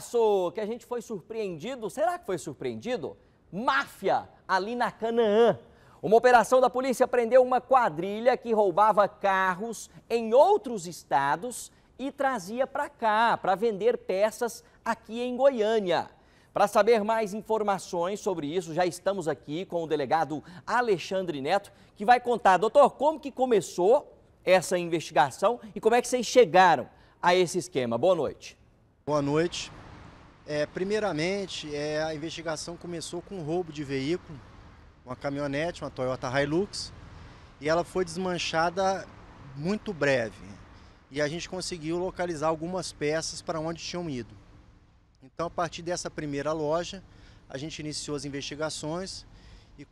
so, que a gente foi surpreendido. Será que foi surpreendido? Máfia, ali na Canaã. Uma operação da polícia prendeu uma quadrilha que roubava carros em outros estados e trazia para cá para vender peças aqui em Goiânia. Para saber mais informações sobre isso, já estamos aqui com o delegado Alexandre Neto, que vai contar, doutor, como que começou essa investigação e como é que vocês chegaram a esse esquema. Boa noite. Boa noite. É, primeiramente, é, a investigação começou com um roubo de veículo, uma caminhonete, uma Toyota Hilux, e ela foi desmanchada muito breve. E a gente conseguiu localizar algumas peças para onde tinham ido. Então, a partir dessa primeira loja, a gente iniciou as investigações e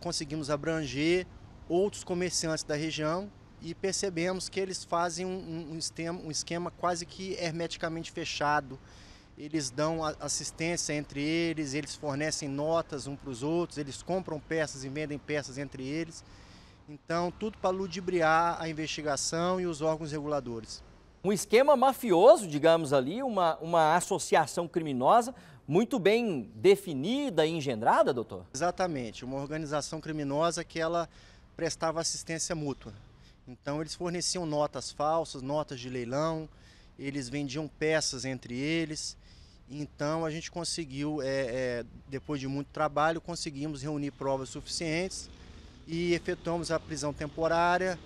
conseguimos abranger outros comerciantes da região e percebemos que eles fazem um, um, esquema, um esquema quase que hermeticamente fechado. Eles dão assistência entre eles, eles fornecem notas um para os outros, eles compram peças e vendem peças entre eles. Então, tudo para ludibriar a investigação e os órgãos reguladores. Um esquema mafioso, digamos ali, uma, uma associação criminosa muito bem definida e engendrada, doutor? Exatamente, uma organização criminosa que ela prestava assistência mútua. Então eles forneciam notas falsas, notas de leilão, eles vendiam peças entre eles. Então a gente conseguiu, é, é, depois de muito trabalho, conseguimos reunir provas suficientes e efetuamos a prisão temporária,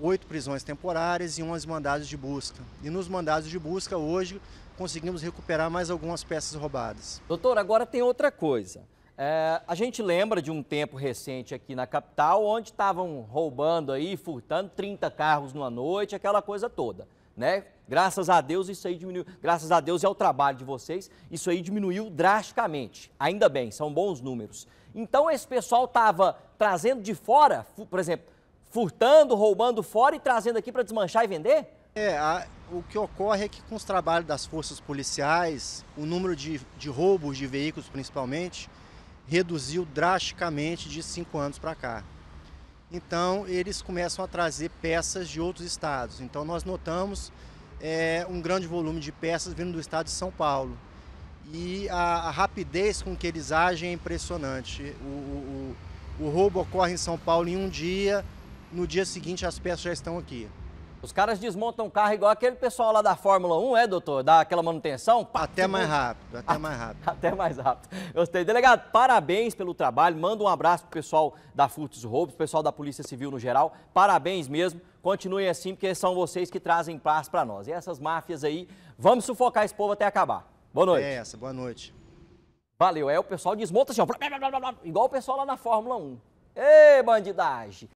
oito prisões temporárias e 11 mandados de busca. E nos mandados de busca hoje conseguimos recuperar mais algumas peças roubadas. Doutor, agora tem outra coisa. É, a gente lembra de um tempo recente aqui na capital, onde estavam roubando aí, furtando 30 carros numa noite, aquela coisa toda, né? Graças a Deus isso aí diminuiu, graças a Deus é o trabalho de vocês, isso aí diminuiu drasticamente. Ainda bem, são bons números. Então esse pessoal estava trazendo de fora, por exemplo, furtando, roubando fora e trazendo aqui para desmanchar e vender? É, a, o que ocorre é que com os trabalhos das forças policiais, o número de, de roubos de veículos principalmente, reduziu drasticamente de cinco anos para cá. Então eles começam a trazer peças de outros estados. Então nós notamos é, um grande volume de peças vindo do estado de São Paulo. E a, a rapidez com que eles agem é impressionante. O, o, o roubo ocorre em São Paulo em um dia, no dia seguinte as peças já estão aqui. Os caras desmontam o carro igual aquele pessoal lá da Fórmula 1, é, doutor? Daquela manutenção? Pá, até mais rápido, até mais rápido. Até mais rápido. Gostei. Delegado, parabéns pelo trabalho. Manda um abraço pro pessoal da Furtos Roubos, pessoal da Polícia Civil no geral. Parabéns mesmo. Continuem assim, porque são vocês que trazem paz para nós. E essas máfias aí, vamos sufocar esse povo até acabar. Boa noite. É essa, boa noite. Valeu. É, o pessoal desmonta assim, ó, igual o pessoal lá na Fórmula 1. Ei, bandidagem!